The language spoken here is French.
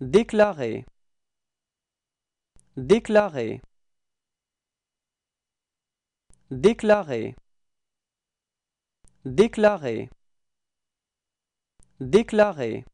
Déclarer. Déclarer. Déclarer. Déclarer. Déclarer.